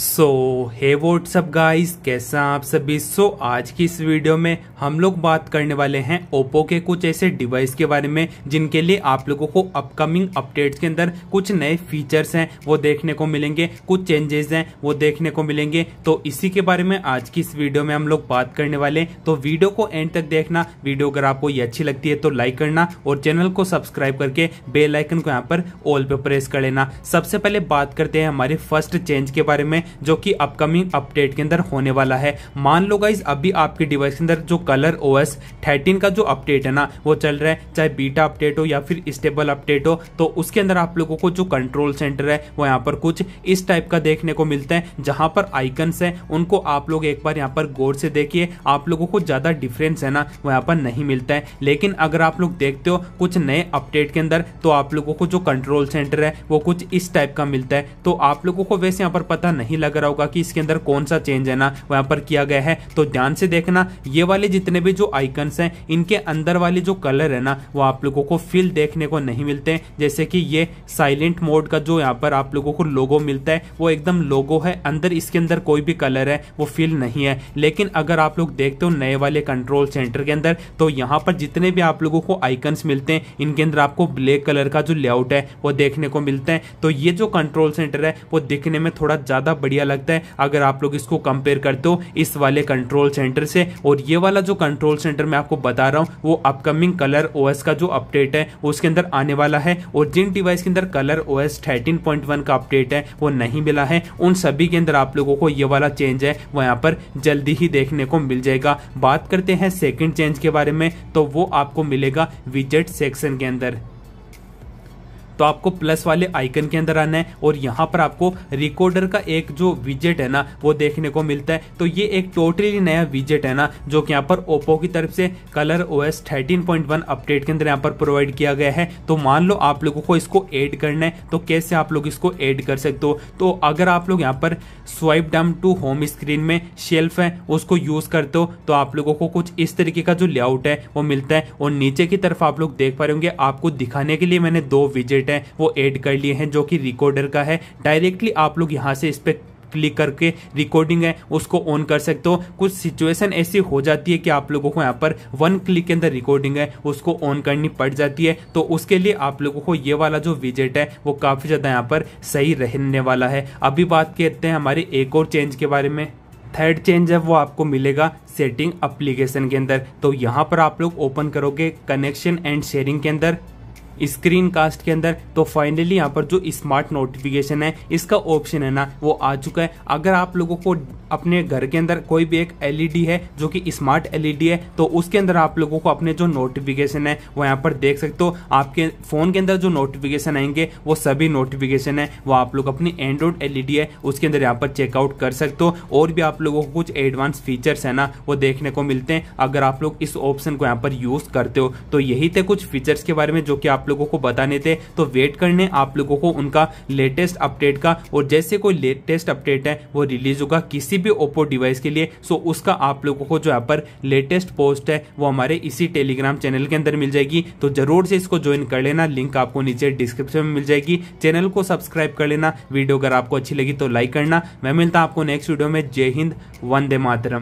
सो हे WhatsApp guys कैसा आप सभी सो so, आज की इस वीडियो में हम लोग बात करने वाले हैं ओप्पो के कुछ ऐसे डिवाइस के बारे में जिनके लिए आप लोगों को अपकमिंग अपडेट्स के अंदर कुछ नए फीचर्स हैं वो देखने को मिलेंगे कुछ चेंजेस हैं वो देखने को मिलेंगे तो इसी के बारे में आज की इस वीडियो में हम लोग बात करने वाले तो वीडियो को एंड तक देखना वीडियो अगर आपको ये अच्छी लगती है तो लाइक करना और चैनल को सब्सक्राइब करके बेलाइकन को यहाँ पर ऑल पर प्रेस कर लेना सबसे पहले बात करते हैं हमारे फर्स्ट चेंज के बारे में हैं जो कि अपकमिंग अपडेट के अंदर होने वाला है मान लो गाइज अभी आपके डिवाइस के अंदर जो कलर ओ एस का जो अपडेट है ना वो चल रहा है चाहे बीटा अपडेट हो या फिर स्टेबल अपडेट हो तो उसके अंदर आप लोगों को जो कंट्रोल सेंटर है वो यहाँ पर कुछ इस टाइप का देखने को मिलता है जहां पर आइकन्स हैं उनको आप लोग एक बार यहाँ पर गौर से देखिए आप लोगों को ज़्यादा डिफरेंस है ना वो यहाँ पर नहीं मिलता है लेकिन अगर आप लोग देखते हो कुछ नए अपडेट के अंदर तो आप लोगों को जो कंट्रोल सेंटर है वो कुछ इस टाइप का मिलता है तो आप लोगों को वैसे यहाँ पर पता नहीं नहीं लग रहा होगा कि इसके अंदर कौन सा चेंज है ना वहां पर किया गया है तो ध्यान से देखना ये वाले जितने भी जो आइकन्स हैं इनके अंदर वाले जो कलर है ना वो आप लोगों को फिल देखने को नहीं मिलते जैसे कि ये साइलेंट मोड का जो यहाँ पर आप लोगों को लोगो मिलता है वो एकदम लोगो है अंदर इसके अंदर कोई भी कलर है वो फिल नहीं है लेकिन अगर आप लोग देखते हो नए वाले कंट्रोल सेंटर के अंदर तो यहाँ पर जितने भी आप लोगों को आइकन्स मिलते हैं इनके अंदर आपको ब्लैक कलर का जो लेआउट है वो देखने को मिलता है तो ये जो कंट्रोल सेंटर है वो दिखने में थोड़ा ज़्यादा बढ़िया लगता है अगर आप लोग इसको कंपेयर करते हो इस वाले कंट्रोल सेंटर से और ये वाला जो कंट्रोल सेंटर मैं आपको बता रहा हूँ वो अपकमिंग कलर ओ का जो अपडेट है उसके अंदर आने वाला है और जिन डिवाइस के अंदर कलर ओ एस का अपडेट है वो नहीं मिला है उन सभी के अंदर आप लोगों को ये वाला चेंज है वो यहाँ पर जल्दी ही देखने को मिल जाएगा बात करते हैं सेकेंड चेंज के बारे में तो वो आपको मिलेगा विजेट सेक्शन के अंदर तो आपको प्लस वाले आइकन के अंदर आना है और यहाँ पर आपको रिकॉर्डर का एक जो विजेट है ना वो देखने को मिलता है तो ये एक टोटली नया विजेट है ना जो कि यहाँ पर ओप्पो की तरफ से कलर ओ एस अपडेट के अंदर यहाँ पर प्रोवाइड किया गया है तो मान लो आप लोगों को इसको एड करना है तो कैसे आप लोग इसको एड कर सकते हो तो अगर आप लोग यहाँ पर swipe down to home screen में शेल्फ है उसको यूज करते हो तो आप लोगों को कुछ इस तरीके का जो लेआउट है वो मिलता है और नीचे की तरफ आप लोग देख पा रहे होंगे आपको दिखाने के लिए मैंने दो विजेट फॉर्मेट है वो ऐड कर लिए हैं जो कि रिकॉर्डर का है डायरेक्टली आप लोग यहाँ से इस पर क्लिक करके रिकॉर्डिंग है उसको ऑन कर सकते हो कुछ सिचुएशन ऐसी हो जाती है कि आप लोगों को यहाँ पर वन क्लिक के अंदर रिकॉर्डिंग है उसको ऑन करनी पड़ जाती है तो उसके लिए आप लोगों को ये वाला जो विजेट है वो काफ़ी ज़्यादा यहाँ पर सही रहने वाला है अभी बात करते हैं हमारे एक और चेंज के बारे में थर्ड चेंज है वो आपको मिलेगा सेटिंग अप्लीकेशन के अंदर तो यहाँ पर आप लोग ओपन करोगे कनेक्शन एंड शेयरिंग के अंदर स्क्रीन कास्ट के अंदर तो फाइनली यहाँ पर जो स्मार्ट नोटिफिकेशन है इसका ऑप्शन है ना वो आ चुका है अगर आप लोगों को अपने घर के अंदर कोई भी एक एलईडी e है जो कि स्मार्ट एलईडी e है तो उसके अंदर आप लोगों को अपने जो नोटिफिकेशन है वो यहाँ पर देख सकते हो आपके फोन के अंदर जो नोटिफिकेशन आएंगे वो सभी नोटिफिकेशन है वो आप लोग अपनी एंड्रॉइड एलईडी e है उसके अंदर यहाँ पर चेकआउट कर सकते हो और भी आप लोगों को कुछ एडवांस फीचर्स है ना वो देखने को मिलते हैं अगर आप लोग इस ऑप्शन को यहाँ पर यूज करते हो तो यही थे कुछ फीचर्स के बारे में जो कि आप लोगों को बताने थे तो वेट करने आप लोगों को उनका लेटेस्ट अपडेट का और जैसे कोई लेटेस्ट अपडेट है वो रिलीज होगा किसी भी ओप्पो डिवाइस के लिए सो उसका आप लोगों को जो यहाँ पर लेटेस्ट पोस्ट है वो हमारे इसी टेलीग्राम चैनल के अंदर मिल जाएगी तो जरूर से इसको ज्वाइन कर लेना लिंक आपको नीचे डिस्क्रिप्शन में मिल जाएगी चैनल को सब्सक्राइब कर लेना वीडियो अगर आपको अच्छी लगी तो लाइक करना मैं मिलता आपको नेक्स्ट वीडियो में जय हिंद वंदे मातरम